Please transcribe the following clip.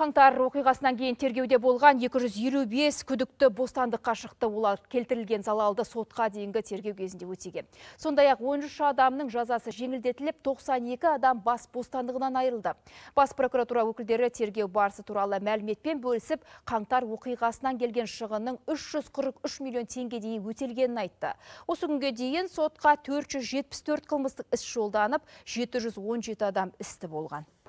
қаңтар оқиғасынан кейін тергеуде болған 225 күдікті бостандыққа қашықты Олар келтірілген залалды сотқа дейінгі тергеу кезінде өтеген. Сондай-ақ 13 адамның жазасы жеңілдетіліп, 92 адам бас бостандығынан айырылды. Бас прокуратура өкілдері тергеу барысы туралы мәліметпен бөлісіп, қаңтар оқиғасынан келген шығынның 343 миллион теңге дейін өтелгенін айтты. Осы күнге дейін сотқа 474 қылмыстық іс жолданып, 717 адам істі болған.